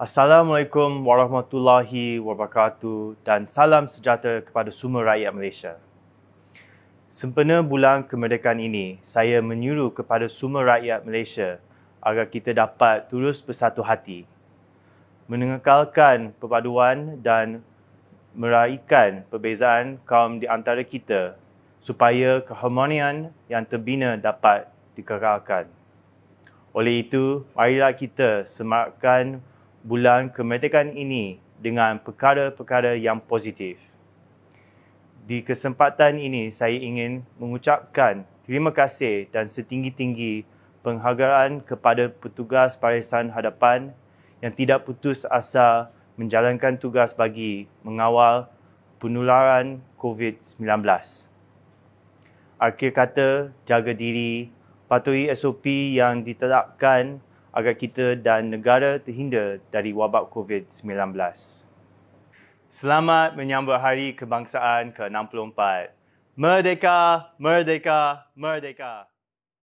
Assalamualaikum warahmatullahi wabarakatuh dan salam sejahtera kepada semua rakyat Malaysia. Sempena bulan kemerdekaan ini, saya menyuruh kepada semua rakyat Malaysia agar kita dapat terus bersatu hati, mengekalkan perpaduan dan meraihkan perbezaan kaum di antara kita supaya keharmonian yang terbina dapat dikekalkan. Oleh itu, marilah kita semakkan bulan kemerdekaan ini dengan perkara-perkara yang positif. Di kesempatan ini saya ingin mengucapkan terima kasih dan setinggi-tinggi penghargaan kepada petugas parisan hadapan yang tidak putus asa menjalankan tugas bagi mengawal penularan COVID-19. Akhir kata, jaga diri, patuhi SOP yang ditetapkan agar kita dan negara terhindar dari wabak COVID-19. Selamat menyambut Hari Kebangsaan ke-64. Merdeka, merdeka, merdeka.